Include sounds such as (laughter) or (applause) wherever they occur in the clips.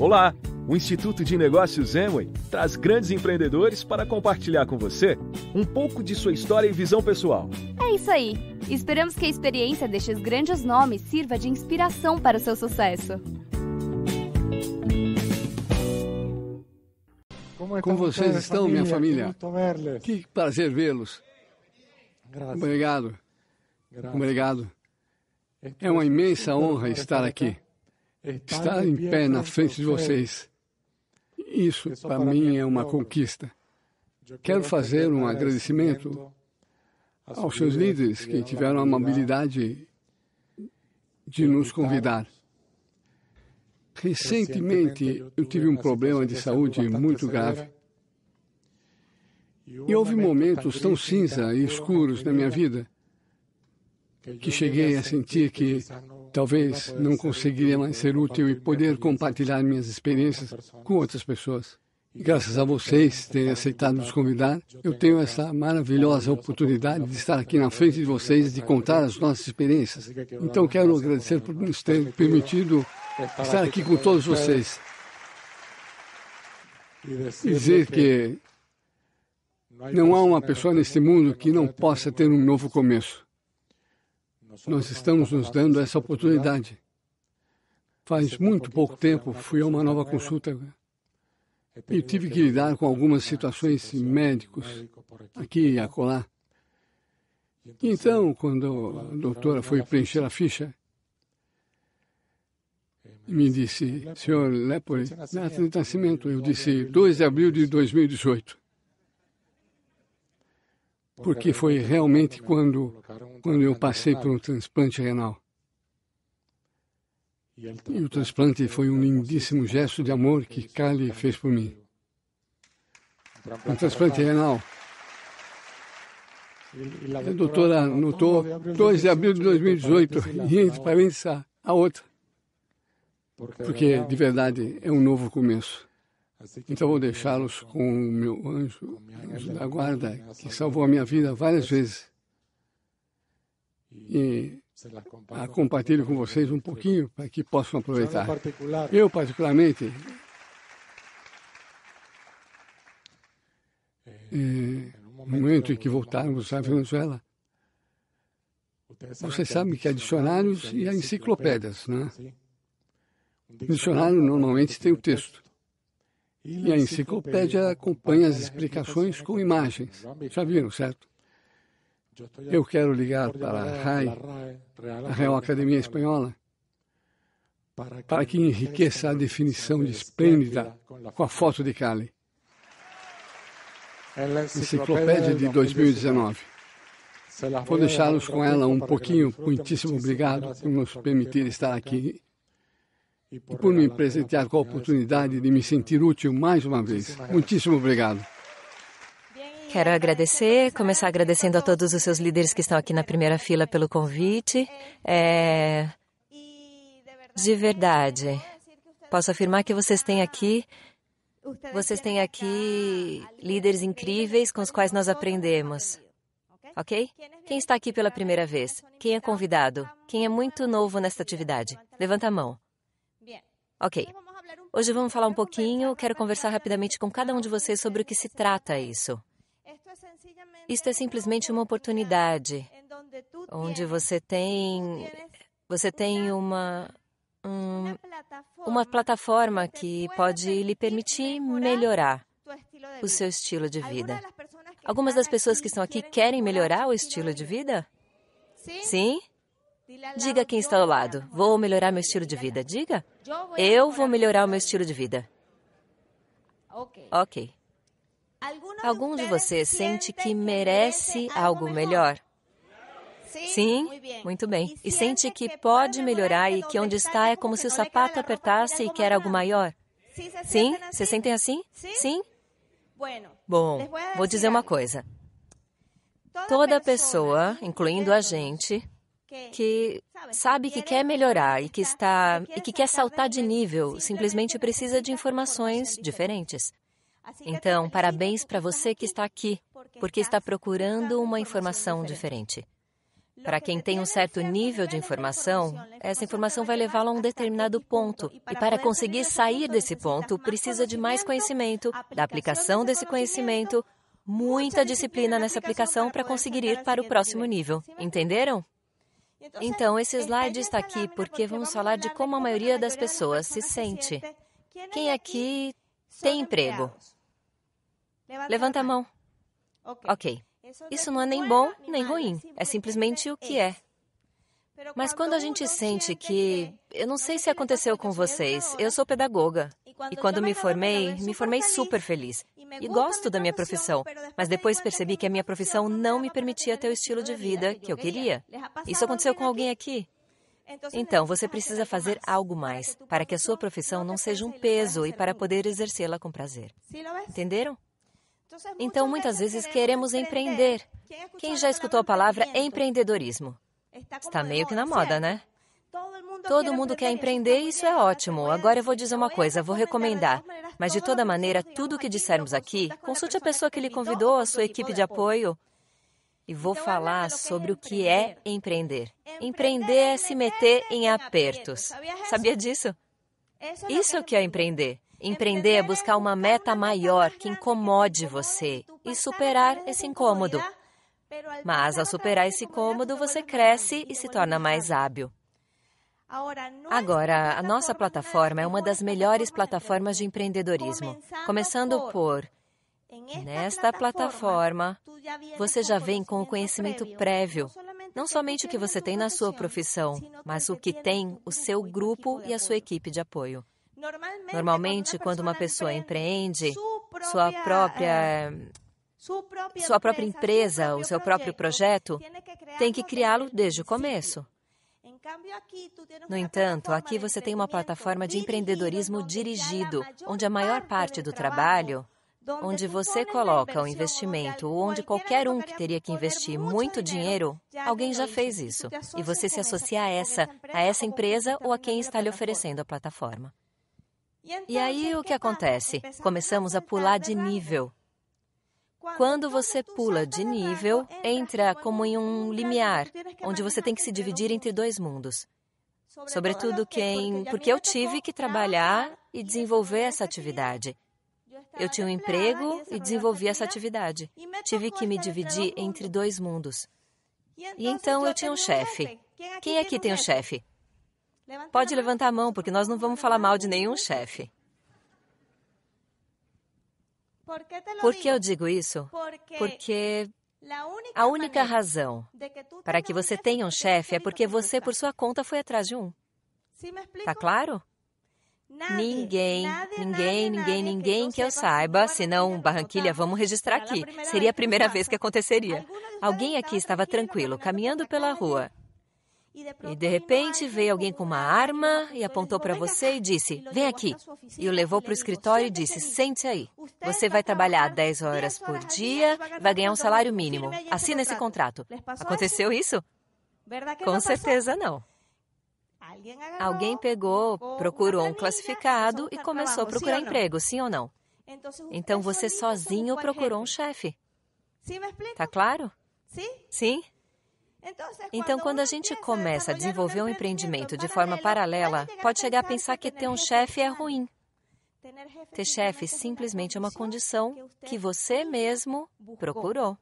Olá! O Instituto de Negócios Amway traz grandes empreendedores para compartilhar com você um pouco de sua história e visão pessoal. É isso aí! Esperamos que a experiência destes grandes nomes sirva de inspiração para o seu sucesso. Como é tá, vocês estão, minha família? Que prazer vê-los. Obrigado. Obrigado. É, é uma imensa honra estar aqui. É, tá estar em pé na frente de vocês. Isso, para mim, é uma conquista. Quero fazer um agradecimento aos seus líderes que tiveram a amabilidade de nos convidar. Recentemente, eu tive um problema de saúde muito grave. E houve momentos tá tão cinza e escuros na minha vida que cheguei a sentir que Talvez não conseguiria mais ser útil e poder compartilhar minhas experiências com outras pessoas. Graças a vocês terem aceitado nos convidar, eu tenho essa maravilhosa oportunidade de estar aqui na frente de vocês e de contar as nossas experiências. Então quero agradecer por nos ter permitido estar aqui com todos vocês. Dizer que não há uma pessoa neste mundo que não possa ter um novo começo. Nós estamos nos dando essa oportunidade. Faz muito pouco tempo fui a uma nova consulta e tive que lidar com algumas né, situações médicos aqui e acolá. Então, então quando a doutora foi preencher a ficha, é, me disse, é, senhor Lepore, data é de nascimento. Eu disse, 2 de abril de 2018 porque foi realmente quando, quando eu passei por um transplante renal. E o transplante foi um lindíssimo gesto de amor que Kali fez por mim. Um transplante renal. A doutora notou 2 de abril de 2018, e entre parênteses a outra. Porque, de verdade, é um novo começo. Então vou deixá-los com o meu anjo, da guarda, que salvou a minha vida várias vezes. E a compartilho com vocês um pouquinho para que possam aproveitar. Eu, particularmente, é, eh, é no momento em que voltarmos né? à Venezuela, vocês sabem que há dicionários e há enciclopédias, né? O dicionário normalmente tem o texto. E a enciclopédia acompanha as explicações com imagens. Já viram, certo? Eu quero ligar para a RAI, a Real Academia Espanhola, para que enriqueça a definição de esplêndida com a foto de Cali. É enciclopédia de 2019. Vou deixá-los com ela um pouquinho. É Muitíssimo obrigado por nos permitir estar aqui e por me presentear com a oportunidade de me sentir útil mais uma vez. Muitíssimo obrigado. Quero agradecer, começar agradecendo a todos os seus líderes que estão aqui na primeira fila pelo convite. É, de verdade, posso afirmar que vocês têm aqui vocês têm aqui líderes incríveis com os quais nós aprendemos. Ok? Quem está aqui pela primeira vez? Quem é convidado? Quem é muito novo nesta atividade? Levanta a mão. Ok. Hoje então, vamos falar um pouquinho, quero conversar rapidamente com cada um de vocês sobre o que se trata isso. Isto é simplesmente uma oportunidade onde você tem você tem uma um, uma plataforma que pode lhe permitir melhorar o seu estilo de vida. Algumas das pessoas que estão aqui querem melhorar o estilo de vida? Sim? Diga quem está ao lado: vou melhorar meu estilo de vida. Diga: eu vou melhorar o meu estilo de vida. Ok. Algum de vocês sente que merece algo melhor? Sim, muito bem. E sente que pode melhorar e que onde está é como se o sapato apertasse e quer algo maior? Sim? Vocês sentem assim? Sim? Bom, vou dizer uma coisa. Toda pessoa, incluindo a gente, que sabe que quer melhorar e que está e que quer saltar de nível, simplesmente precisa de informações diferentes. Então, parabéns para você que está aqui, porque está procurando uma informação diferente. Para quem tem um certo nível de informação, essa informação vai levá-lo a um determinado ponto. E para conseguir sair desse ponto, precisa de mais conhecimento, da aplicação desse conhecimento, muita disciplina nessa aplicação para conseguir ir para o próximo nível. Entenderam? Então, então esse é, slide está aqui porque vamos falar de como a maioria das pessoas se sente. É Quem aqui tem emprego? Levanta a mão. Ok. Isso não é nem é bom nem ruim, é simplesmente o que é. Mas quando a gente sente que. Eu não sei se aconteceu com vocês, eu sou pedagoga. E quando me formei, me formei super feliz. E gosto da minha profissão, mas depois percebi que a minha profissão não me permitia ter o estilo de vida que eu queria. Isso aconteceu com alguém aqui. Então, então, você precisa fazer algo mais para que a sua profissão não seja um peso e para poder exercê-la com prazer. Entenderam? Então, muitas vezes queremos empreender. Quem já escutou a palavra empreendedorismo? Está meio que na moda, né? Todo mundo quer tá empreender e isso é ótimo. Agora eu vou dizer uma então, coisa, vou recomendar. Mas de toda maneira, tudo o que dissermos aqui, consulte a pessoa que lhe convidou, a sua equipe de apoio. E vou então, falar sobre o que é empreender. Empreender é, é se meter em apertos. Sabia disso? Isso é o que é empreender. É empreender é buscar uma meta maior que incomode você e superar esse incômodo. Mas ao superar esse incômodo, você cresce e se torna mais hábil. Agora, a nossa é plataforma é uma das melhores plataformas de empreendedorismo. Começando por Nesta plataforma, você já vem com o conhecimento prévio, não somente o que você tem na sua profissão, mas o que tem o seu grupo e a sua equipe de apoio. Normalmente, quando uma pessoa empreende, sua própria eh, sua própria empresa, o seu próprio projeto, tem que criá-lo desde o começo. No entanto, aqui você tem uma plataforma de empreendedorismo dirigido, onde a maior parte do trabalho onde você coloca o um investimento, onde qualquer um que teria que investir muito dinheiro, alguém já fez isso. E você se associa a essa, a essa empresa ou a quem está lhe oferecendo a plataforma. E aí o que acontece? Começamos a pular de nível. Quando você pula de nível, entra como em um limiar, onde você tem que se dividir entre dois mundos. Sobretudo quem. Porque eu tive que trabalhar e desenvolver essa atividade. Eu tinha um emprego e desenvolvi essa atividade. Tive que me dividir entre dois mundos. E então eu tinha um chefe. Quem aqui tem um chefe? Pode levantar a mão, porque nós não vamos falar mal de nenhum chefe. Por que eu digo isso? Porque a única razão para que você tenha um chefe é porque você, por sua conta, foi atrás de um. Tá claro? Ninguém, ninguém, ninguém, ninguém que eu saiba, senão Barranquilha, vamos registrar aqui. Seria a primeira vez que aconteceria. Alguém aqui estava tranquilo, caminhando pela rua, e de repente veio alguém com uma arma e apontou para você e disse: Vem aqui. E o levou para o escritório e disse: Sente aí. Você vai trabalhar 10 horas por dia, vai ganhar um salário mínimo. Assina esse contrato. Aconteceu isso? Com certeza não. Alguém pegou, procurou um classificado e começou a procurar emprego, sim ou não? Então você sozinho procurou um chefe. Tá claro? Sim? Então, é então, quando a gente começa a desenvolver um empreendimento de forma paralela, pode chegar a pensar que ter um chefe é ruim. Ter chefe é simplesmente é uma condição que você mesmo procurou.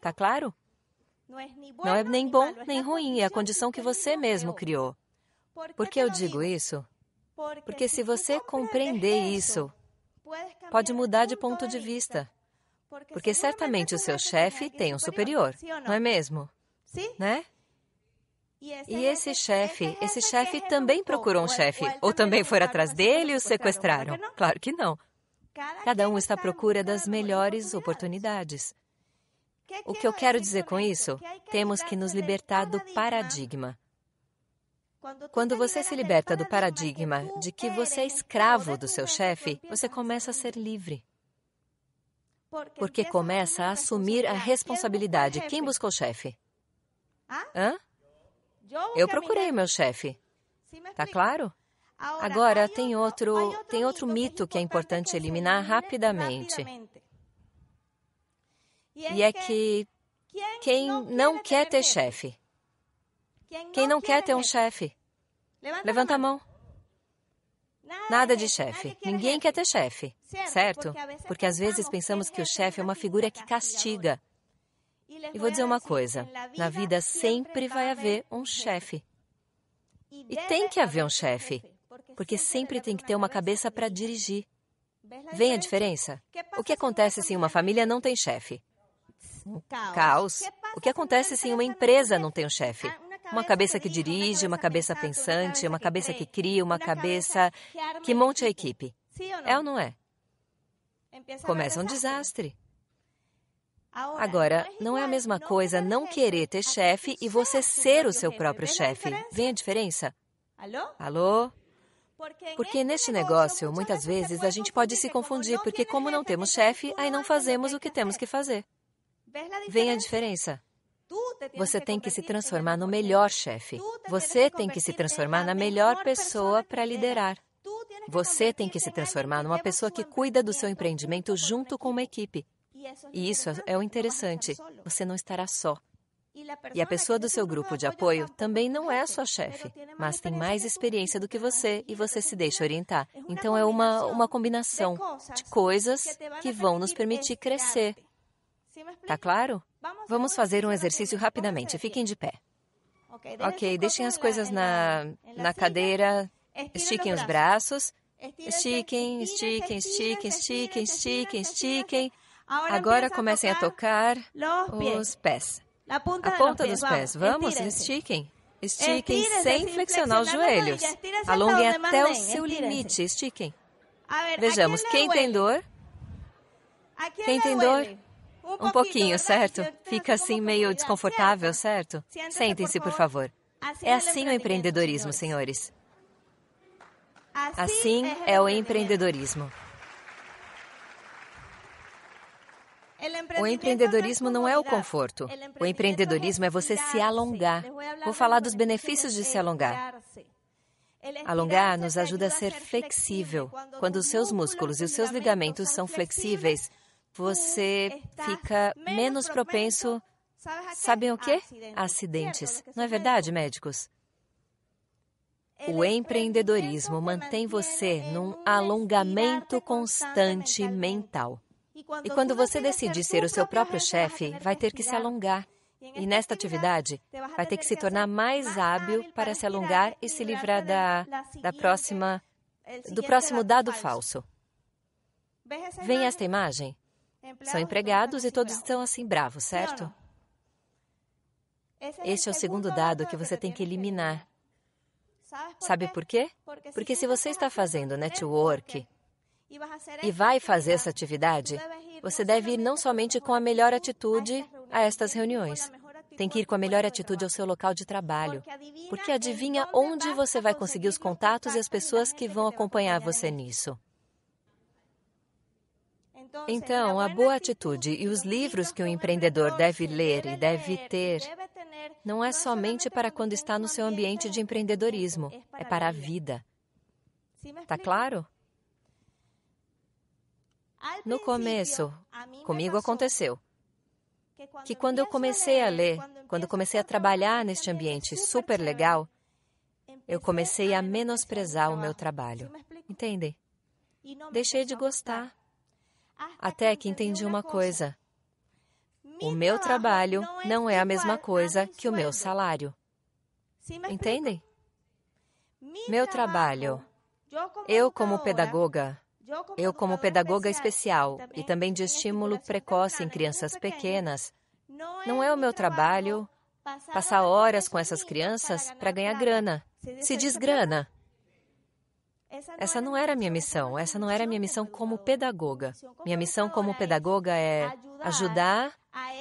Tá claro? Não é nem bom nem ruim, é a condição que você mesmo criou. Por que eu digo isso? Porque se você compreender isso, pode mudar de ponto de vista. Porque certamente o seu chefe tem um superior, não é mesmo? Né? E é esse chefe, é esse chefe também procurou um chefe, ou também foram atrás dele e o sequestraram. Claro que não. Cada um está à procura das melhores oportunidades. É o que eu quero dizer com isso? Temos que nos libertar do paradigma. Quando você se liberta do paradigma de que você é escravo do seu chefe, você começa a ser livre. Porque começa a assumir a responsabilidade. Quem buscou o chefe? Hã? Eu procurei meu chefe. Tá claro? Agora tem outro, tem outro é mito que é importante eliminar rapidamente. E é, é que quem não quer ter chefe? Quem não quer ter um chefe? Levanta a mão. Nada de chefe. Ninguém quer ter chefe, certo? Porque às vezes pensamos que o chefe é uma figura que castiga e vou dizer uma coisa: na vida sempre vai haver um chefe. E tem que haver um chefe, porque sempre tem que ter uma cabeça para dirigir. Vem a diferença? O que acontece se assim, uma família não tem chefe? Um caos. O que acontece se assim, uma empresa não tem um chefe? Uma cabeça que dirige, uma cabeça pensante, uma cabeça que cria, uma cabeça que monte a equipe. É ou não é? Começa um desastre. Agora, é não é a mesma coisa não querer ter chefe e você ser o seu próprio chefe. Vem a diferença? Alô? Porque neste negócio, muitas vezes a gente pode se confundir, porque como não temos chefe, aí não fazemos o que temos que fazer. Vem a diferença? Você tem que se transformar no melhor chefe. Você tem que se transformar na melhor pessoa para liderar. Você tem que se transformar numa pessoa que cuida do seu empreendimento junto com uma equipe. E isso é o interessante: você não estará só. E a pessoa do seu grupo de apoio também não é sua chefe, mas tem mais experiência do que você e você se deixa orientar. Então é uma, uma combinação de coisas que vão nos permitir crescer. Tá claro? Vamos fazer um exercício rapidamente. Fiquem de pé. Ok, deixem as coisas na, na cadeira, estiquem os braços, estiquem, estiquem, estiquem, estiquem, estiquem. estiquem. estiquem, estiquem Agora comecem a tocar os pés. A ponta dos pés. Vamos, estiquem. Estiquem sem flexionar os joelhos. Alonguem até o seu limite. Estiquem. Vejamos, quem tem dor? Quem tem dor? Um pouquinho, certo? Fica assim meio desconfortável, certo? Sentem-se, por favor. É assim o empreendedorismo, senhores. Assim é o empreendedorismo. O empreendedorismo não é o conforto. O empreendedorismo é você se alongar. Vou falar dos benefícios de se alongar. Alongar nos ajuda a ser flexível. Quando os seus músculos e os seus ligamentos são flexíveis, você fica menos propenso. Sabem o quê? Acidentes. Não é verdade, médicos? O empreendedorismo mantém você num alongamento constante mental. E quando você decide ser o seu próprio chefe, vai ter que se alongar. E nesta atividade, vai ter que se tornar mais hábil para se alongar e se livrar da, da próxima, do próximo dado falso. Vem esta imagem? São empregados e todos estão assim bravos, certo? Este é o segundo dado que você tem que eliminar. Sabe por quê? Porque se você está fazendo network, e vai fazer essa atividade, você deve ir não somente com a melhor atitude a estas reuniões, tem que ir com a melhor atitude ao seu local de trabalho, porque adivinha onde você vai conseguir os contatos e as pessoas que vão acompanhar você nisso. Então, então a boa atitude e os livros que o empreendedor deve ler e deve ter não é somente para quando está no seu ambiente de empreendedorismo, é, é para a vida. Tá claro? No começo, comigo aconteceu que quando eu comecei a ler, quando comecei a trabalhar neste ambiente super legal, eu comecei a menosprezar o meu trabalho. Entendem? Deixei de gostar. Até que entendi uma coisa. O meu trabalho não é a mesma coisa que o meu salário. Entendem? Meu trabalho. Eu, como pedagoga, eu, como pedagoga especial e também de estímulo precoce em crianças pequenas, é não é o meu trabalho passar horas com essas crianças para ganhar grana. Se diz grana. Essa não é era a minha missão, essa não era a minha missão como pedagoga. Minha missão como pedagoga é, é ajudar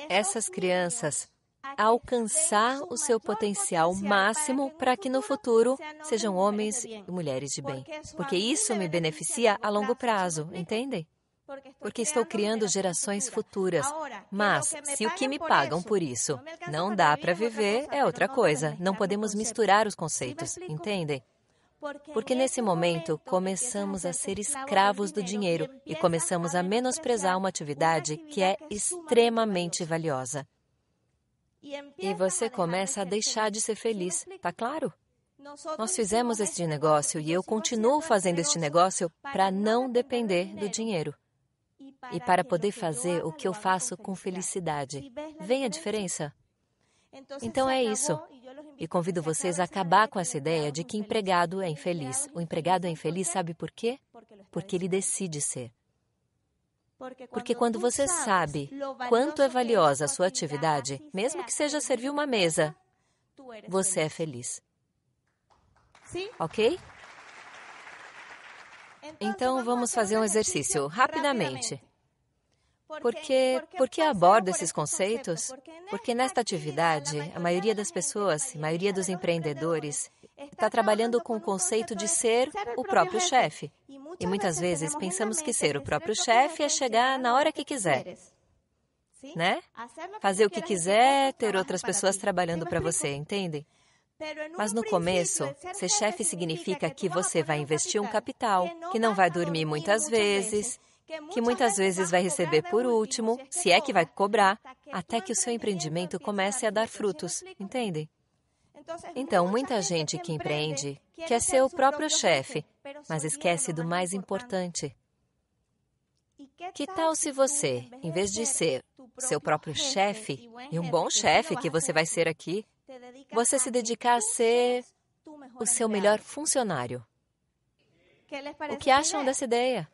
essas crianças alcançar o seu potencial máximo para que no futuro sejam homens e mulheres de bem. Porque isso me é beneficia a longo prazo, entendem? Porque estou criando gerações futuras. É Mas, se o que me pagam por isso não dá para viver, é outra coisa. Não podemos misturar os conceitos, entendem? Porque nesse momento começamos a ser escravos do dinheiro e começamos a menosprezar uma atividade que é, é extremamente valiosa e é você começa a deixar de ser feliz, tá claro? Nós fizemos este negócio e eu continuo fazendo este negócio para não depender do dinheiro e para poder fazer o que eu faço com felicidade. Vem a diferença? Então, então é isso. E convido vocês a acabar com essa ideia de que empregado é infeliz. O empregado é infeliz, sabe por quê? Porque ele decide ser. Porque quando você sabe quanto é, é valiosa a sua atividade, mesmo que seja servir uma mesa, você é feliz. Ok? Então, então vamos fazer um exercício rapidamente. Por por que abordo esses conceitos? Porque nesta atividade, a maioria das pessoas, a maioria dos empreendedores, está trabalhando com o conceito de ser o próprio chefe. E muitas vezes pensamos que ser o próprio chefe é chegar na hora que quiser. Né? Fazer o que quiser, ter outras pessoas trabalhando para você, entendem? Mas no começo, ser chefe significa que você vai investir um capital, que não vai dormir muitas vezes, que muitas vezes vai receber por último, se é que vai cobrar, até que o seu empreendimento comece a dar frutos, entendem? Então, então, muita gente que empreende quer ser o próprio chefe, mas esquece do mais importante. Que tal se você, em vez de ser seu próprio chefe, e um bom chefe que você vai ser aqui, você se dedicar a ser o seu melhor funcionário? O que acham dessa ideia?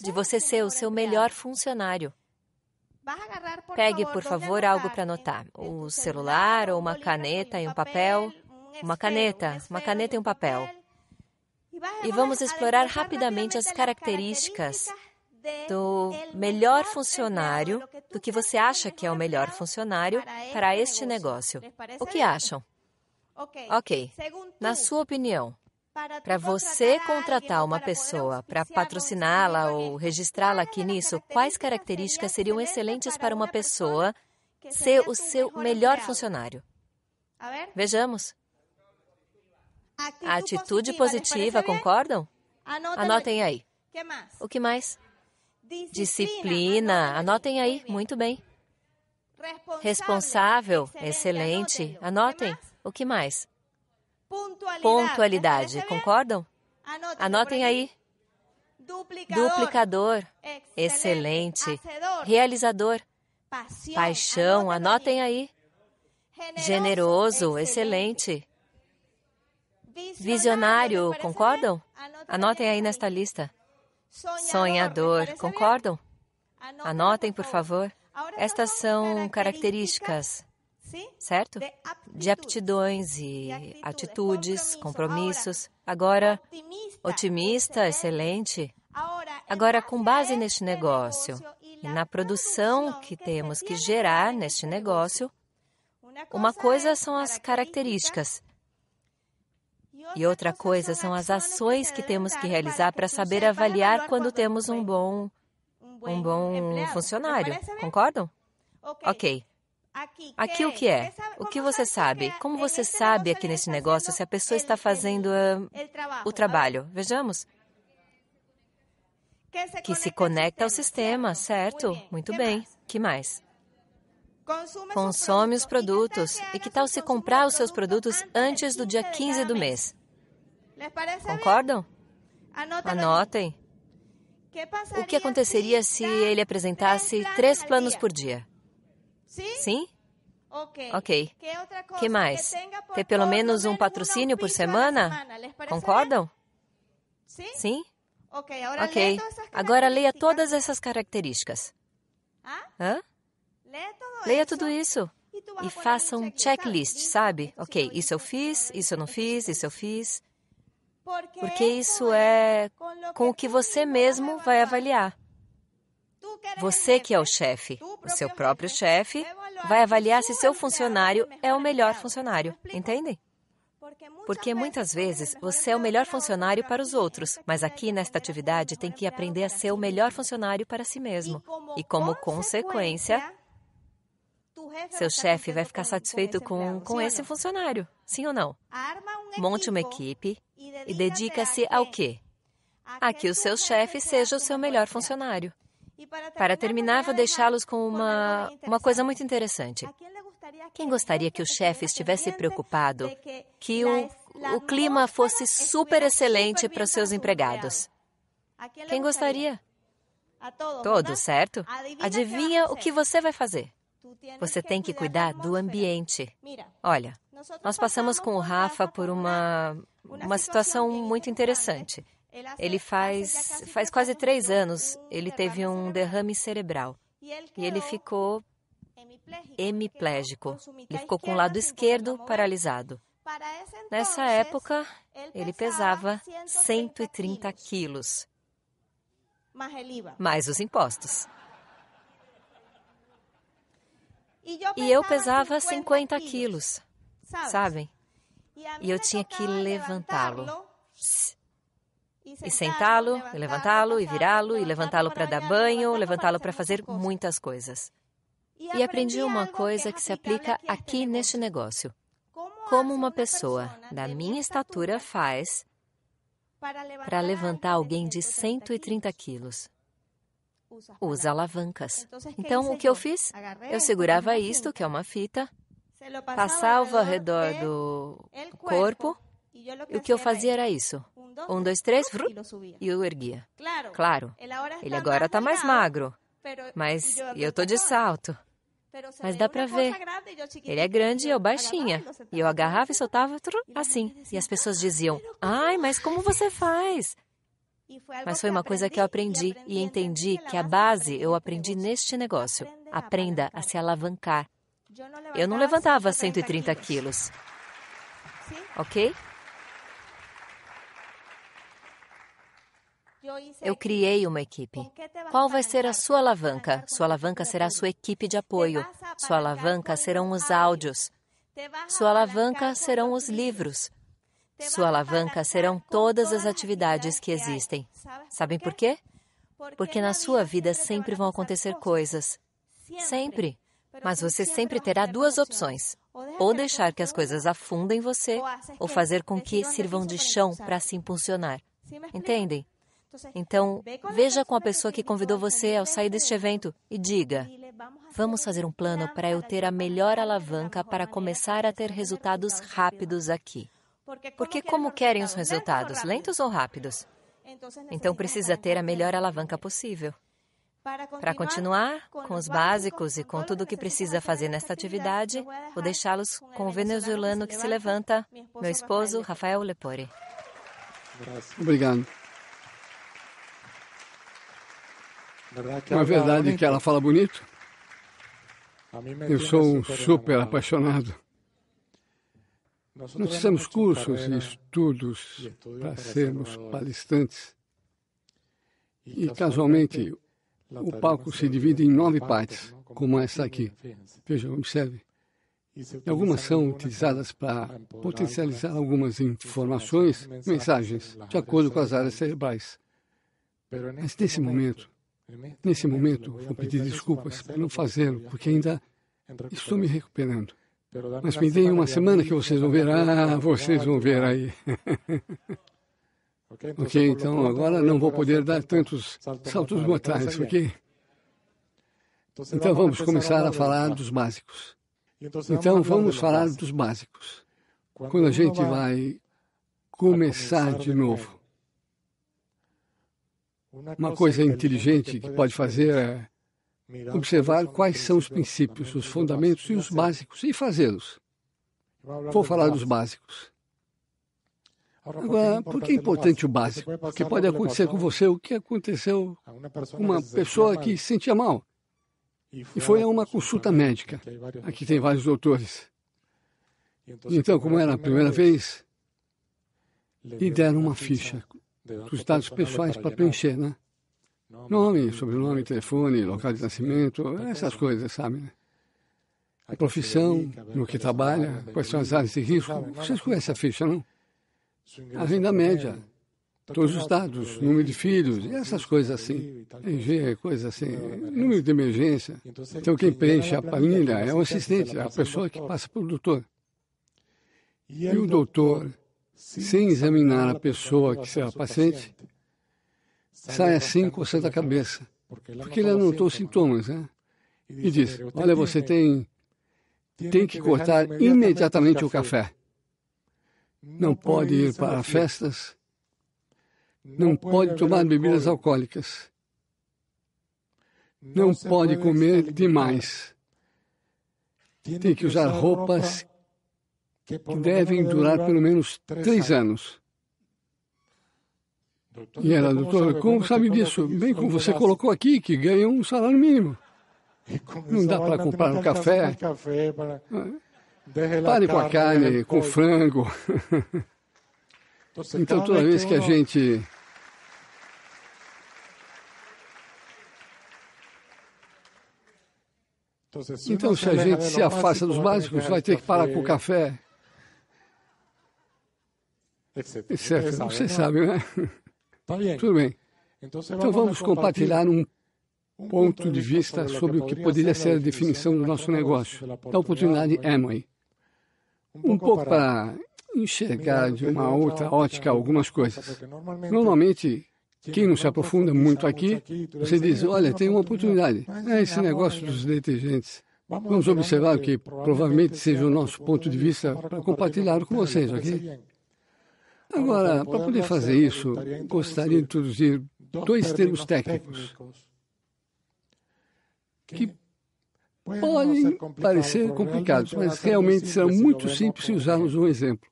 De você ser o seu melhor funcionário. Pegue, por favor, algo para anotar: o celular ou uma caneta e um papel. Uma caneta, uma caneta e um papel. E vamos explorar rapidamente as características do melhor funcionário, do que você acha que é o melhor funcionário para este negócio. O que acham? Ok. Na sua opinião, para você contratar uma pessoa para patrociná-la ou registrá-la aqui nisso, quais características seriam excelentes para uma pessoa ser o seu melhor funcionário? Vejamos. Atitude positiva, né? concordam? Anotem aí. O que mais? Disciplina, anotem aí, muito bem. Responsável, excelente, anotem. O que mais? Pontualidade. Pontualidade. Concordam? Anotem aí. Duplicador. Excelente. Realizador. Paixão. Anotem aí. Generoso. Excelente. Visionário. Concordam? Anotem aí nesta lista. Sonhador. Concordam? Anotem, por favor. Estas são características certo? De aptidões e atitudes, compromissos. Agora, otimista, excelente. Agora, com base neste negócio e na produção que temos que gerar neste negócio, uma coisa são as características e outra coisa são as ações que temos que realizar para saber avaliar quando temos um bom um bom funcionário. Concordam? Ok. Aqui o que é? O que você sabe? Como é você sabe aqui nesse né? negócio se a pessoa está fazendo uh, o trabalho? Tá Vejamos. Que se conecta ao sistema, certo? Muito bem. Que mais? Consome os produtos. E que tal se comprar os seus produtos antes do dia 15 do mês? Concordam? Anotem. O que aconteceria se ele apresentasse três planos por dia? Sim? Sim? Ok. okay. Que, outra coisa? que mais? Que Ter pelo menos um patrocínio por semana? semana. Concordam? Sim? Sim? Ok, agora, okay. Leia, todas agora leia todas essas características. Ah? Hã? Leia, tudo, leia isso. tudo isso. E, e faça um checklist, checklist, sabe? Ok, isso eu fiz, isso eu não fiz, isso eu fiz. Porque isso é com o que você mesmo vai avaliar. Você que é o chefe, o seu próprio chefe, vai avaliar se seu funcionário é o melhor funcionário, entendem? Porque muitas vezes você é o melhor funcionário para os outros, mas aqui nesta atividade tem que aprender a ser o melhor funcionário para si mesmo. E como consequência, seu chefe vai ficar satisfeito com, com esse funcionário, sim ou não? Monte uma equipe e dedica-se ao quê? A que o seu chefe seja o seu melhor funcionário. Para terminar, vou deixá-los com uma, uma coisa muito interessante. Quem gostaria que o chefe estivesse preocupado que o, o clima fosse super excelente para os seus empregados? Quem gostaria? Todos, certo? Adivinha o que você vai fazer? Você tem que cuidar do ambiente. Olha, nós passamos com o Rafa por uma, uma situação muito interessante. Ele faz, faz quase três anos, ele teve um derrame cerebral e ele ficou hemiplégico. Ele ficou com o lado esquerdo paralisado. Nessa época, ele pesava 130 quilos, mais os impostos. E eu pesava 50 quilos, sabem? E eu tinha que levantá-lo e sentá-lo, e levantá-lo, e virá-lo, e levantá-lo para dar banho, levantá-lo para fazer muitas coisas. E aprendi uma coisa é que se aplica é aqui neste negócio. Como uma pessoa né, da minha estatura faz para levantar alguém de 130 quilos? Usa alavancas. Então, o que eu fiz? Eu segurava isto, que é uma fita, passava ao redor do corpo, e o que eu fazia era isso. Um, dois, três, vru, e o erguia. Claro, ele agora está mais magro, mas eu estou de salto. Mas dá para ver. Ele é grande e eu baixinha. E eu agarrava e soltava assim. E as pessoas diziam: Ai, mas como você faz? Mas foi uma coisa que eu aprendi e entendi que a base eu aprendi neste negócio. Aprenda a se alavancar. Eu não levantava 130 quilos. Ok? Eu criei uma equipe. Qual vai ser a sua alavanca? Sua alavanca será a sua equipe de apoio. Sua alavanca serão os áudios. Sua alavanca serão os livros. Sua alavanca serão todas as atividades que existem. Sabem por quê? Porque na sua vida sempre vão acontecer coisas. Sempre. Mas você sempre terá duas opções: ou deixar que as coisas afundem você, ou fazer com que sirvam de chão para se impulsionar. Entendem? Então, é veja com a pessoa que convidou você ao sair deste evento e diga: Vamos fazer um plano para eu ter a melhor alavanca para começar a ter resultados rápidos né? aqui. Porque, como é querem os é resultados, lentos ou rápidos? Então, precisa ter a melhor alavanca possível. Para continuar com os básicos e com tudo o que precisa fazer nesta atividade, vou deixá-los com o venezuelano que se levanta, meu esposo, Rafael Lepore. Obrigado. é verdade que é ela tá então. fala bonito. Eu sou um super apaixonado. Nós fizemos cursos e estudos para sermos palestrantes. E, casualmente, o palco se divide em nove partes, como essa aqui. Veja, observe. E algumas são utilizadas para potencializar algumas informações, mensagens, de acordo com as áreas cerebrais. Mas nesse momento, Nesse momento, vou pedir desculpas por não fazê-lo, porque ainda estou me recuperando. Mas me deem uma semana que vocês vão ver. Ah, vocês vão ver aí. ok, então agora não vou poder dar tantos saltos mortais, ok? Então vamos começar a falar então dos básicos. Então vamos falar dos básicos. Quando a gente vai começar de novo. Uma coisa inteligente que pode fazer é, é observar quais são os princípios, os fundamentos e os básicos e fazê-los. Vou falar dos básicos. Agora, por que é importante o básico? Porque pode acontecer com você o que aconteceu com uma pessoa que se sentia mal e foi a uma consulta médica. Aqui tem vários doutores. Então, como era a primeira vez, lhe deram uma ficha dos dados pessoais para preencher, né? Nome, sobrenome, telefone, local de nascimento, essas coisas, sabe? Né? A profissão, no que eh, trabalha, quais são as áreas de risco. Vocês conhecem a ficha, não? A renda média, todos os dados, número de filhos, essas coisas assim. EG, coisas assim, número de emergência. Então, quem preenche a planilha é o assistente, a pessoa que passa para o doutor. E o doutor sem examinar a pessoa que será paciente, sai assim coçando a cabeça, porque ele é anotou sintomas, né? E diz: Olha, você tem, tem que é cortar imediatamente o café. Não pode ir para festas. Não pode tomar bebidas alcoólicas. Não pode comer demais. Tem que usar roupas que é devem durar pelo menos três anos. E ela, doutor, como sabe disso? Bem, como você colocou aqui, que ganha um salário mínimo. Não dá para comprar um café. Ah. Pare com a carne, com o frango. Então, então tá toda vez que a gente. Então, se a então, gente se afasta dos básicos, vai ter que parar com o café, etc. etc. Vocês sabem, Você sabe, né? Tá bem. Tudo bem. Então, então vamos compartilhar um ponto de vista sobre o que poderia ser a definição do nosso negócio, da oportunidade Amway. Né? Um pouco para enxergar de uma outra ótica né? algumas coisas. Normalmente, quem não se aprofunda muito aqui, você diz, olha, tem uma oportunidade. É esse negócio dos é detergentes. Vamos observar o que provavelmente seja o nosso ponto de vista para compartilhar com vocês, ok? Agora, para poder fazer isso, gostaria de introduzir dois termos técnicos que podem parecer complicados, mas tá realmente serão muito é simples se usarmos né? um exemplo.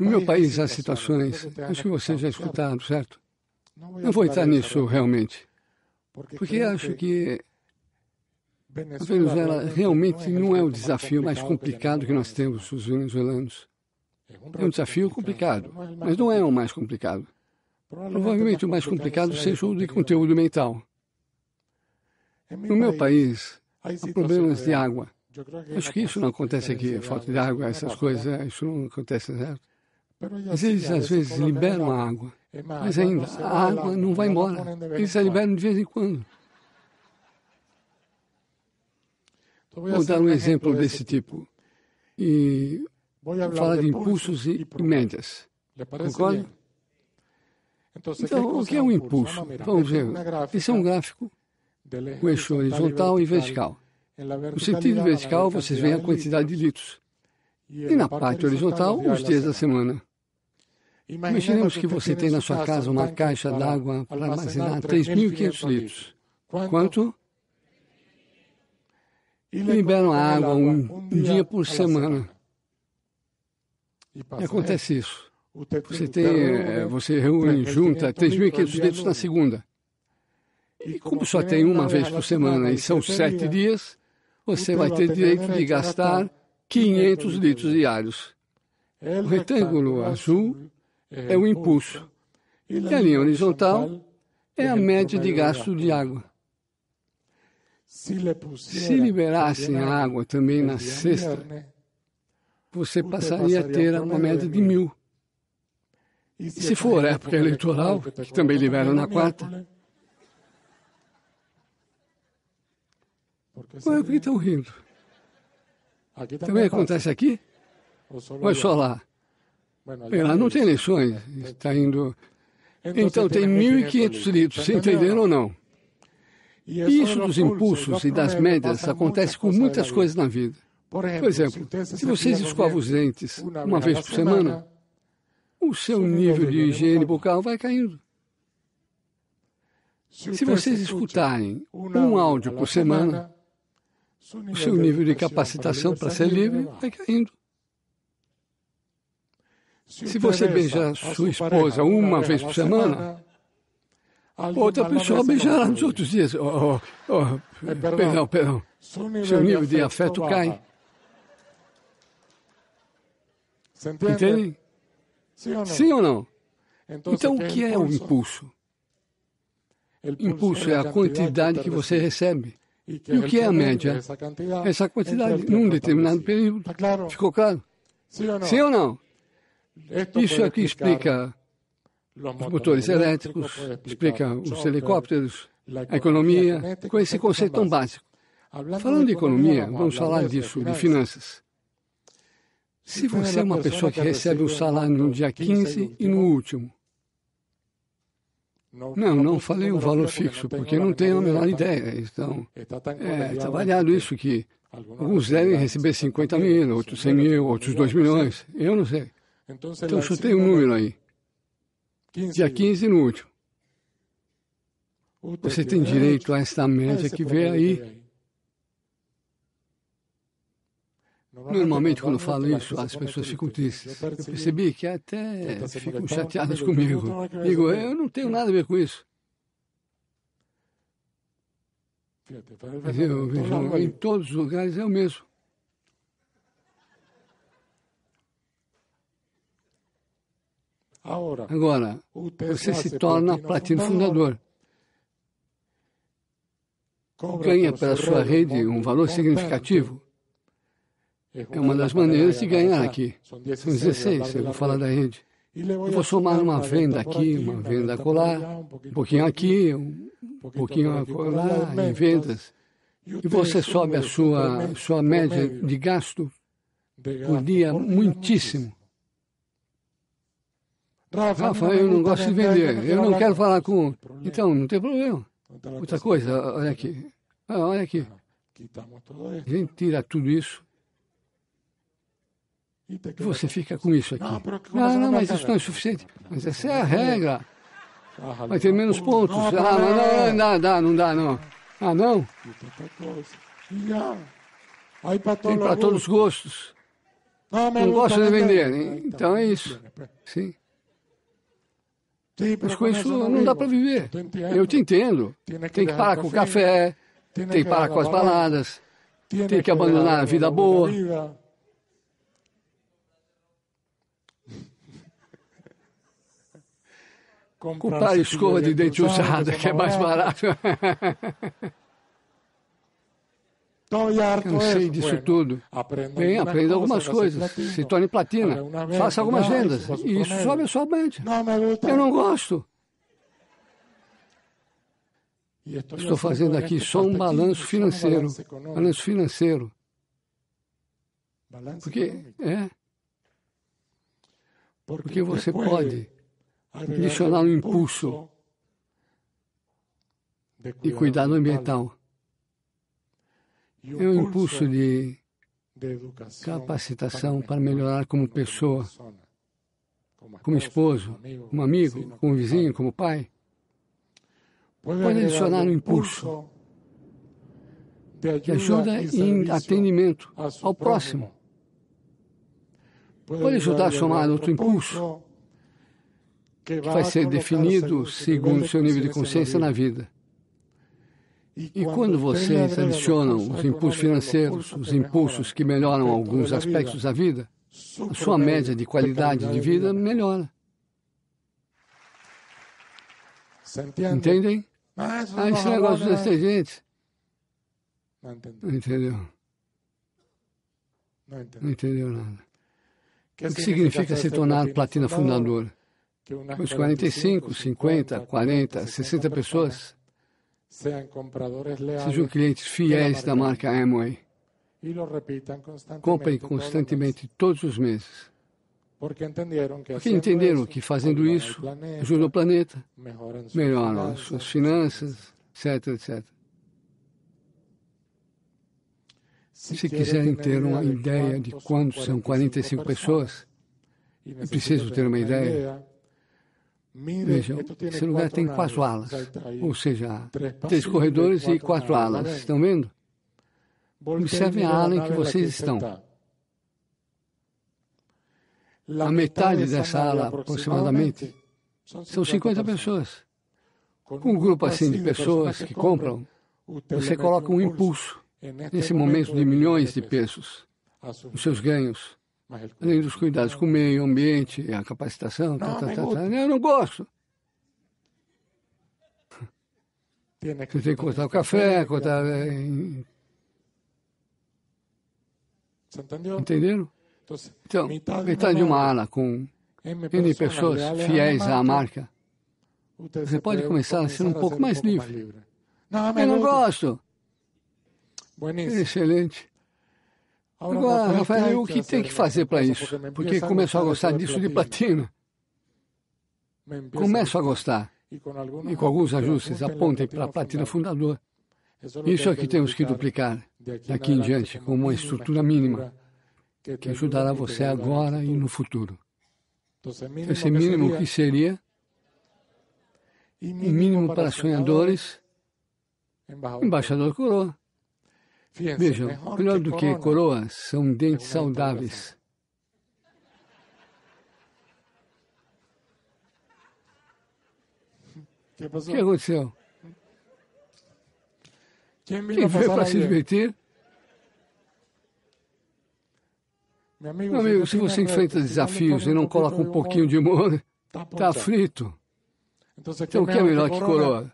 No meu país há situações, acho que vocês já escutaram, certo? Não é vou entrar nisso realmente, porque acho que a Venezuela é realmente não é o desafio mais né, complicado que nós temos, os venezuelanos. É, é um desafio complicado, mas não é o mais complicado. Provavelmente é o mais complicado é seja o de conteúdo mental. No meu país, há problemas de água. Acho que isso não acontece aqui, falta de água, essas coisas, isso não acontece, certo? Mas eles, assim, às vezes, liberam a água. Mas ainda, a água não vai embora. Eles a liberam de vez em quando. Então, vou dar um exemplo desse tipo. tipo. E fala de impulsos e emendas. Concorda? Então, o que é um impulso? Vamos ver. Esse é um gráfico com eixo horizontal e vertical. No sentido vertical, vocês veem a quantidade de litros. E na parte horizontal, os dias da semana. Imaginemos que você tem na sua casa uma caixa d'água para armazenar 3.500 litros. Quanto? E liberam a água um dia por semana. E né? acontece isso. Você, tem, eh, é você reúne, né? junta 3.500 então, litros então, na é. segunda. E como só tem uma vez por semana e são sete dias, você vai ter direito é de gastar 500 litros diários. O retângulo azul é o impulso e a linha horizontal é a média de gasto de água. Se liberassem a água também na sexta né? você passaria a ter uma média de mil. E se for época eleitoral, que também libera na quarta? Né? Por que estão rindo? Tá também acontece aqui? Ou é só lá? Bem, lá não é tem eleições, então, está indo. Então, então tem 1.500 litros, você tá entenderam ou não? E é isso dos impulsos é e das médias acontece com muitas coisas na vida. Por exemplo, se vocês escovam os dentes uma vez por semana, o seu nível de higiene bucal vai caindo. Se vocês escutarem um áudio por semana, o seu nível de capacitação para ser livre vai caindo. Se você beijar sua esposa uma vez por semana, outra pessoa beijará nos outros dias. Oh, oh, oh, é, perdão, perdão. Seu nível de afeto cai Você entende? Sim ou não? Então, então, o que é o impulso? Impulso é, é a quantidade que você recebe. E o que é a média? Essa quantidade num determinado período. Tá Ficou claro? Sim ou não? Isso aqui é explica os motores elétricos, explica os helicópteros, a economia, com esse conceito tão básico. Falando de economia, vamos falar disso, de finanças. Se então, você é uma pessoa que recebe um salário no dia 15 e no último. Não, não falei o valor fixo, porque não tenho a menor ideia. Então, tá é trabalhado tá né, isso que alguns devem receber 50 mil, outros 100 mil, outros 2 milhões. Eu não sei. Então, então chutei um número aí. Dia 15 e no último. Você tem direito a esta média que é vê aí Normalmente, quando falo isso, as é pessoas ficam tristes. Eu percebi que até ficam chateadas comigo. Digo, eu não tenho nada a ver com isso. Eu vejo em todos os lugares é o mesmo. Agora, você se torna platino fundador. Ganha para sua rede um valor significativo é, é uma das maneiras de ganhar aqui. São 16, eu vou falar da rede. Eu vou somar uma venda aqui, uma né, venda acolá, tá um pouquinho aqui, um pouquinho acolá, em vendas. E você sobe a sua, sua média de gasto por dia é muitíssimo. Rafa, eu não gosto de vender, eu não quero falar com. Então, não tem problema. Então, Outra tá coisa, né? ah, olha aqui. Ah, olha aqui. A gente tira tudo isso você fica com isso aqui. Não, ah, não, mas isso não é suficiente. Mas essa é a regra. Ah, vai ter menos pontos. Ah, não, não, não dá, não dá, não. Ah, não? Tem para todos os gostos. Não gosto tá de vender. Ah, então, então é isso. Né? Sim. Mas com isso não dá para viver. Eu te entendo. Tem que parar com o café, tem que parar com as baladas, tem que abandonar a vida boa. Comprar escova de dente usada, que é mais barato. Então, é sei disso tudo. Bem, aprenda algumas coisas. Se torne platina. Faça algumas vendas. E isso sobe a sua mente. Eu não gosto. Estou fazendo aqui só um balanço financeiro. Balanço financeiro. Porque, é. Porque você pode adicionar um impulso de cuidado ambiental. É um impulso de capacitação para melhorar como pessoa, como esposo, como amigo, como vizinho, como pai. Pode adicionar um impulso que ajuda em atendimento ao próximo. Pode ajudar a somar outro impulso que vai ser definido segundo o seu nível de consciência na vida. E quando vocês adicionam os impulsos financeiros, os impulsos que melhoram alguns aspectos da vida, a sua média de qualidade de vida melhora. Entendem? Ah, ah é esse negócio dos detergentes. Né? Não entendeu? Não entendeu nada. O que significa se tornar platina fundadora? Os 45, 50, 40, 60 pessoas sejam clientes fiéis da marca Amway. Comprem constantemente todos os meses. Porque entenderam que fazendo isso ajuda o planeta, melhoram as suas finanças, etc, etc. Se quiserem ter uma ideia de quantos são 45 pessoas, é preciso ter uma ideia Vejam, esse lugar tem quatro alas, tá ou seja, três corredores e quatro alas. Estão vendo? Observem a ala em que vocês estão. A metade dessa ala, aproximadamente, são 50 pessoas. Com um grupo assim de pessoas assim que compram, você coloca um impulso, é nesse momento de milhões de pesos, os seus ganhos, Além dos cuidados com o meio ambiente, a capacitação, tá, tá, tá, tá, eu não gosto. Você tem que cortar o café, né? cortar. É, Entenderam? Então, então metade tá tá de uma ala com N pessoas é fiéis à marca, você pode começar a ser um pouco mais livre. Eu não gosto. Excelente. Agora, Rafael, o que tem que fazer para isso? Porque começo a gostar disso de tipo platina. Começo a gostar. E com alguns ajustes apontem para a platina fundador. Isso é que temos que duplicar daqui em diante, com uma estrutura mínima, que ajudará você agora e no futuro. Esse mínimo que seria o mínimo para sonhadores, embaixador coroa. Vejam, é melhor do que coroa são dentes saudáveis. O que aconteceu? Quem foi para se divertir? Meu amigo, se você enfrenta desafios e não coloca um pouquinho de humor, está tá frito. Então, então o que é melhor que coroa?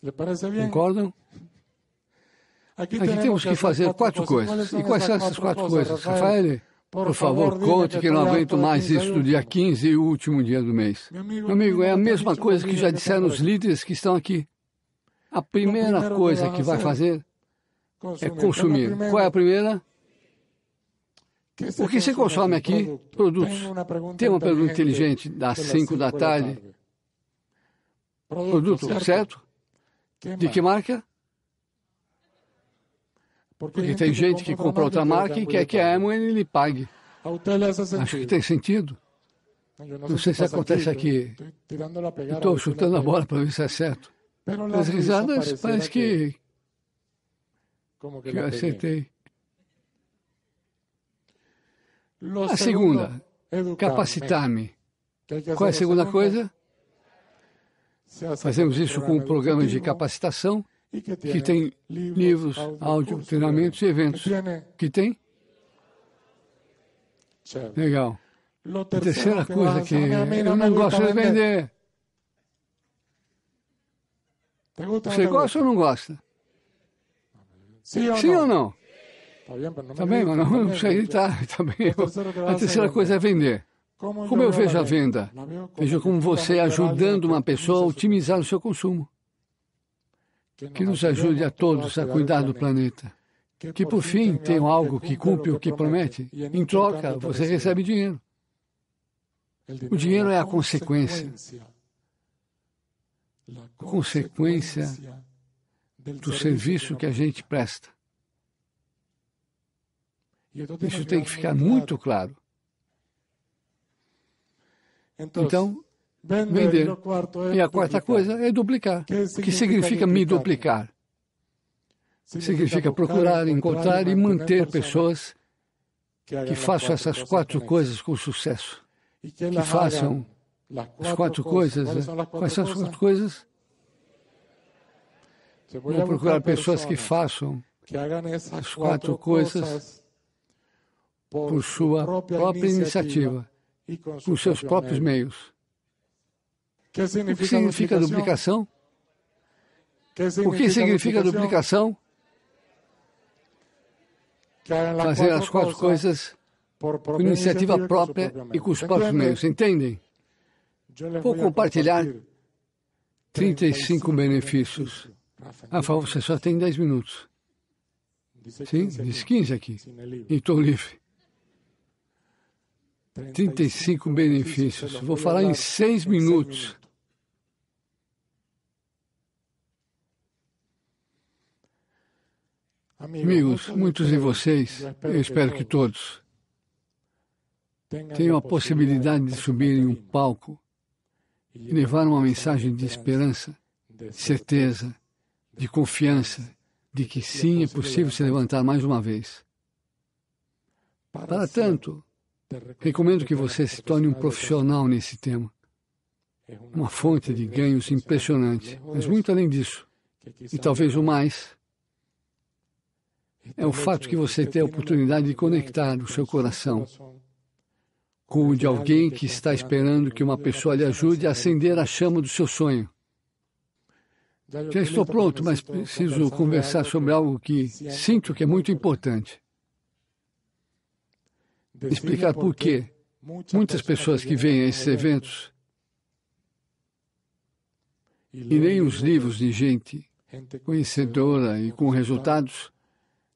¿Le parece bien? ¿Concordam? Aqui, Aqui temos que fazer quatro coisas. coisas. E quais são essas quatro coisas, Rafael? Por favor, conte que não aguento mais isso do dia 15 e o último dia do mês. Meu amigo, é a mesma coisa que já disseram os líderes que estão aqui. A então, primeira coisa que vai fazer é consumir. Então, Qual é a primeira? O que se consome aqui? Produtos. Tem uma pergunta inteligente das 5 da tarde. Produto, certo? De que marca? Porque tem gente que compra outra marca e quer que a Amway lhe pague. É Acho que tem sentido. Não sei se acontece aqui. Estou chutando a bola para ver se é certo. As risadas parece que, que eu acertei. A segunda, capacitar-me. Qual é a segunda coisa? Fazemos isso com um programa de capacitação que tem livros, áudio, treinamentos e eventos. Que tem? Legal. A terceira coisa que eu não gosto de é vender. Você gosta ou não gosta? Sim ou não? Está bem, mas não, tá (laughs) não precisa gritar. Tá bem. Então, A terceira coisa é né? vender. Como eu vejo a venda? Vejo como você ajudando uma pessoa a otimizar o seu consumo. Que nos ajude a todos a cuidar do planeta. Que, por fim, tenham algo que cumpre o que promete. É em troca, você recebe dinheiro. O dinheiro é a consequência. A consequência do serviço que a gente presta. Isso tem que ficar muito claro. Então, então, vender. É e a quarta coisa é duplicar, que significa me duplicar. Significa procurar, encontrar e manter né, pessoas que é façam essas quatro coisas com sucesso. Que façam as quatro coisas. Né? Quais são as quatro coisas? Vou procurar pessoas que né? façam as quatro coisas por sua própria iniciativa com seus próprios meios. O que significa duplicação? O que significa duplicação? Fazer as quatro coisas com iniciativa própria e com os próprios meios, entendem? Vou compartilhar 35 benefícios. Rafael, você só tem 10 minutos. Sim, diz 15 aqui. Então, livre. 35 benefícios. Vou falar em seis minutos. Amigos, muitos de vocês, eu espero que todos, tenham a possibilidade de subir em um palco e levar uma mensagem de esperança, de certeza, de confiança, de que sim, é possível se levantar mais uma vez. Para tanto, Recomendo que você se torne um profissional nesse tema. Uma fonte de ganhos impressionante, mas muito além disso, e talvez o mais, é o fato que você tem a oportunidade de conectar o seu coração com o de alguém que está esperando que uma pessoa lhe ajude a acender a chama do seu sonho. Já estou pronto, mas preciso conversar sobre algo que sinto que é muito importante explicar por quê. Muitas pessoas que vêm a esses eventos e leem os livros de gente conhecedora e com resultados,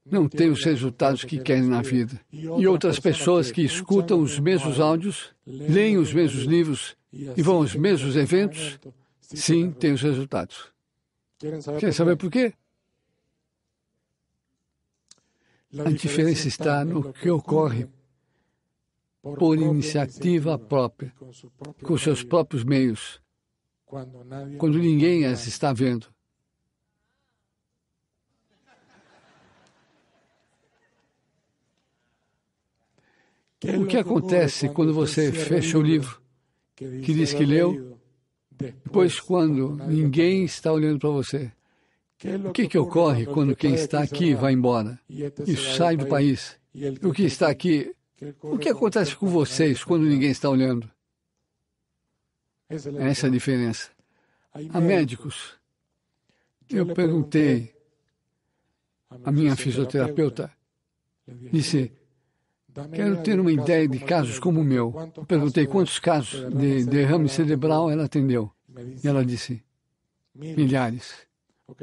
não têm os resultados que querem na vida. E outras pessoas que escutam os mesmos áudios, leem os mesmos livros e vão aos mesmos eventos, sim, têm os resultados. Querem saber por quê? A diferença está no que ocorre por iniciativa própria, com seus próprios meios, quando ninguém as está vendo. O que acontece quando você fecha o livro que diz que leu, pois quando ninguém está olhando para você? O que, que ocorre quando quem está aqui vai embora e sai do país? O que está aqui o que acontece com vocês quando ninguém está olhando? Essa é a diferença. A médicos, eu perguntei à minha fisioterapeuta, disse, quero ter uma ideia de casos como o meu. Eu perguntei quantos casos de derrame cerebral ela atendeu. E ela disse, milhares.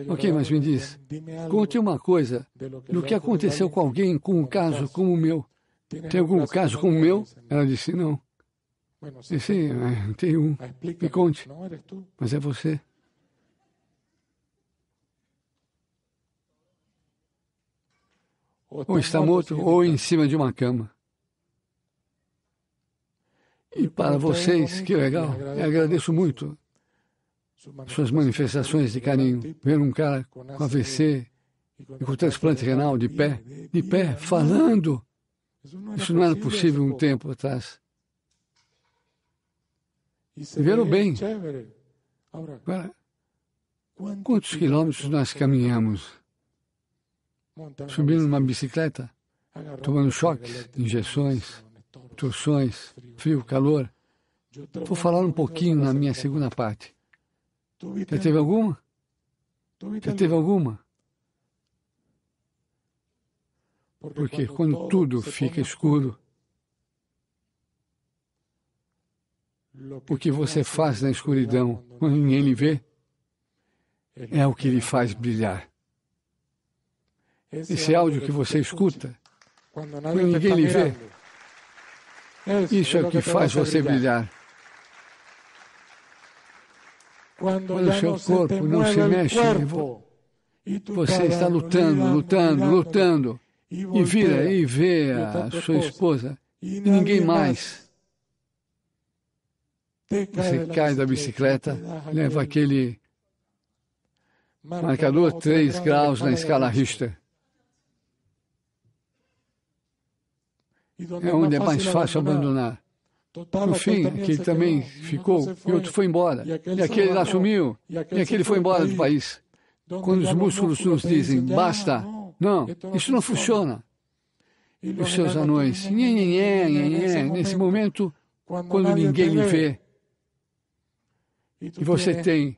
Ok, mas me diz, conte uma coisa do que aconteceu com alguém com um caso como o meu tem algum caso como o meu? Ela disse, não. Disse, é, tem um. Ah, Me conte. Mas é você. Ou tá está morto, ou em cima de uma cama. E para vocês, que legal. Eu agradeço muito suas manifestações de carinho. Tipo, Ver um cara com AVC e com transplante renal de pé, de pé, né? falando isso não era possível um tempo atrás. Viveram é bem. Agora, quantos quilômetros nós caminhamos? Subindo numa bicicleta, tomando choques, injeções, torções, frio, calor. Vou falar um pouquinho na minha segunda parte. Já teve alguma? Já teve alguma? Porque quando tudo fica escuro, o que você faz na escuridão, quando ninguém lhe vê, é o que lhe faz brilhar. Esse áudio que você escuta, quando ninguém lhe vê, isso é o que faz você brilhar. Quando o seu corpo não se mexe, você está lutando, lutando, lutando e vira e vê a sua esposa e ninguém mais. Você cai da bicicleta, leva aquele marcador 3 graus na escala Richter. É onde é mais fácil abandonar. No fim, aquele também ficou e outro foi embora. E aquele lá sumiu. E aquele foi embora do país. Quando os músculos nos dizem então, basta, não, isso não funciona. Os seus anões, nhê, nhê, nhê, nesse é momento, quando ninguém lhe vê, e você tem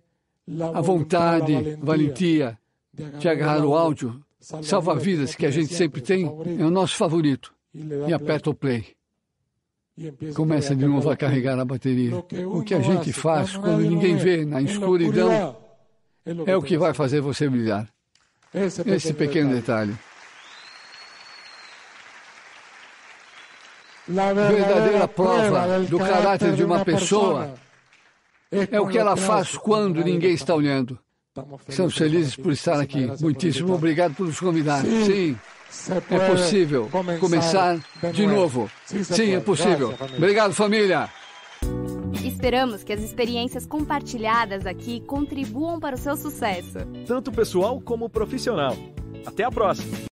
a vontade, a valentia de agarrar o áudio, salva-vidas que a gente sempre tem, é o nosso favorito, e aperta o play começa de novo a carregar a bateria. O que a gente faz quando ninguém vê na escuridão é o que vai fazer você brilhar. É Esse, pequeno, Esse pequeno detalhe. detalhe. Verdadeira prova do caráter de uma pessoa é o que ela faz quando ninguém está olhando. Estamos felizes por estar aqui. Muitíssimo obrigado por nos convidar. Sim. É possível começar de novo. Sim, é possível. Obrigado, família. Esperamos que as experiências compartilhadas aqui contribuam para o seu sucesso, tanto pessoal como profissional. Até a próxima!